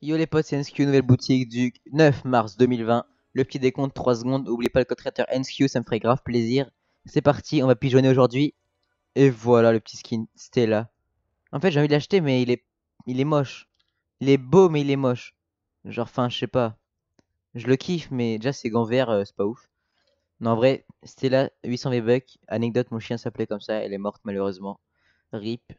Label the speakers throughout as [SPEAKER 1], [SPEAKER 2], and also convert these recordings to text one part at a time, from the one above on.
[SPEAKER 1] Yo les potes, c'est NSQ, nouvelle boutique du 9 mars 2020. Le petit décompte 3 secondes, n'oubliez pas le code créateur NSQ, ça me ferait grave plaisir. C'est parti, on va pigeonner aujourd'hui. Et voilà le petit skin Stella. En fait j'ai envie de l'acheter mais il est... il est moche. Il est beau mais il est moche. Genre enfin je sais pas. Je le kiffe mais déjà c'est gants verts, euh, c'est pas ouf. Non en vrai, Stella 800 V-Bucks. Anecdote, mon chien s'appelait comme ça, elle est morte malheureusement. RIP.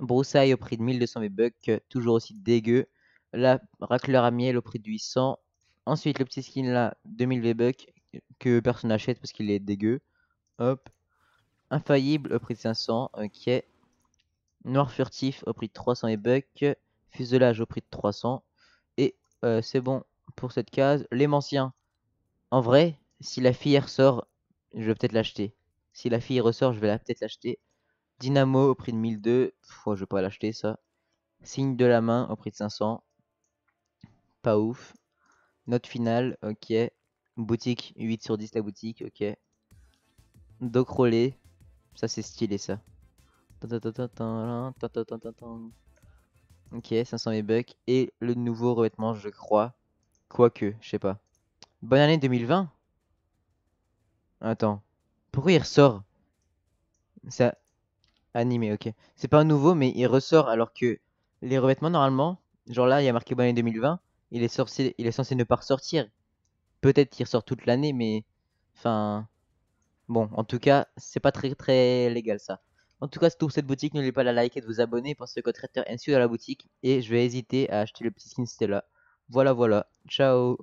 [SPEAKER 1] Broussaille au prix de 1200 V-Bucks, toujours aussi dégueu la racleur à miel au prix de 800. Ensuite, le petit skin là, 2000 V-Bucks, que personne n'achète parce qu'il est dégueu. Hop. Infaillible au prix de 500, ok. Noir furtif au prix de 300 V-Bucks. Fuselage au prix de 300. Et euh, c'est bon pour cette case. l'émancien En vrai, si la fille ressort, je vais peut-être l'acheter. Si la fille ressort, je vais la peut-être l'acheter. Dynamo au prix de 1002. Je je vais pas l'acheter ça. Signe de la main au prix de 500 pas ouf. Note finale, ok. Boutique, 8 sur 10 la boutique, ok. Doc rollé, ça c'est stylé ça. Ok, 500 mille bucks. Et le nouveau revêtement, je crois. Quoique, je sais pas. Bonne année 2020 Attends. Pourquoi il ressort Ça. Animé, ok. C'est pas un nouveau, mais il ressort alors que les revêtements, normalement, genre là, il y a marqué bonne année 2020 il est, il est censé ne pas ressortir. Peut-être qu'il ressort toute l'année, mais. Enfin. Bon, en tout cas, c'est pas très très légal ça. En tout cas, tout pour cette boutique, n'oubliez pas de la liker et de vous abonner parce que code traiteur NCU dans la boutique. Et je vais hésiter à acheter le petit skin Stella. Voilà, voilà. Ciao